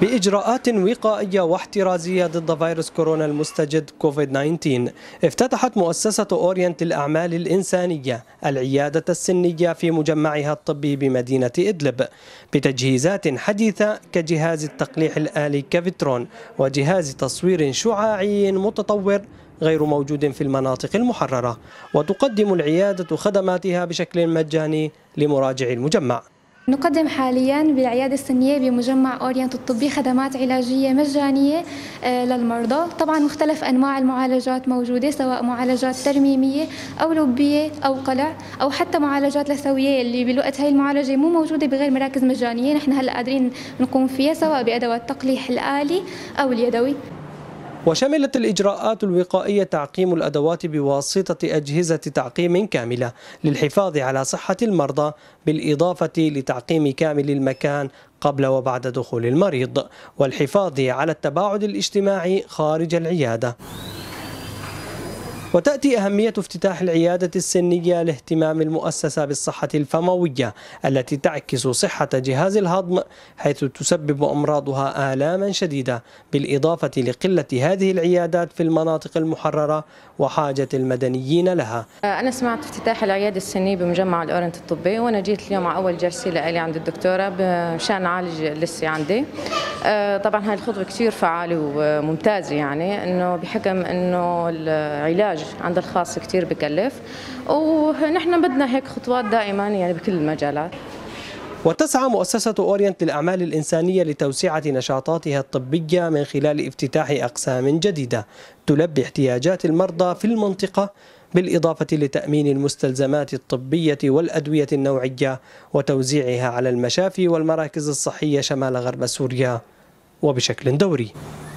بإجراءات وقائية واحترازية ضد فيروس كورونا المستجد كوفيد 19 افتتحت مؤسسة أورينت الأعمال الإنسانية العيادة السنية في مجمعها الطبي بمدينة إدلب بتجهيزات حديثة كجهاز التقليح الآلي كافيترون وجهاز تصوير شعاعي متطور غير موجود في المناطق المحررة وتقدم العيادة خدماتها بشكل مجاني لمراجعي المجمع نقدم حاليا بالعيادة السنية بمجمع أورينت الطبي خدمات علاجية مجانية آه، للمرضى طبعا مختلف أنواع المعالجات موجودة سواء معالجات ترميمية أو لبية أو قلع أو حتى معالجات لثوية اللي بالوقت هاي المعالجة مو موجودة بغير مراكز مجانية نحن هلأ قادرين نقوم فيها سواء بأدوات تقليح الآلي أو اليدوي وشملت الإجراءات الوقائية تعقيم الأدوات بواسطة أجهزة تعقيم كاملة للحفاظ على صحة المرضى بالإضافة لتعقيم كامل المكان قبل وبعد دخول المريض والحفاظ على التباعد الاجتماعي خارج العيادة وتأتي أهمية افتتاح العيادة السنية لاهتمام المؤسسة بالصحة الفموية التي تعكس صحة جهاز الهضم حيث تسبب أمراضها آلاما شديدة بالإضافة لقلة هذه العيادات في المناطق المحررة وحاجة المدنيين لها أنا سمعت افتتاح العيادة السنية بمجمع الأورنت الطبي وأنا جيت اليوم على أول جلسة لألي عند الدكتورة مشان أعالج لسي عندي آه، طبعا هاي الخطوه كثير فعاله وممتازه يعني انه بحكم انه العلاج عند الخاص كثير بكلف ونحن بدنا هيك خطوات دائما يعني بكل المجالات وتسعى مؤسسة أورينت للأعمال الإنسانية لتوسعة نشاطاتها الطبية من خلال افتتاح أقسام جديدة تلبي احتياجات المرضى في المنطقة بالإضافة لتأمين المستلزمات الطبية والأدوية النوعية وتوزيعها على المشافي والمراكز الصحية شمال غرب سوريا وبشكل دوري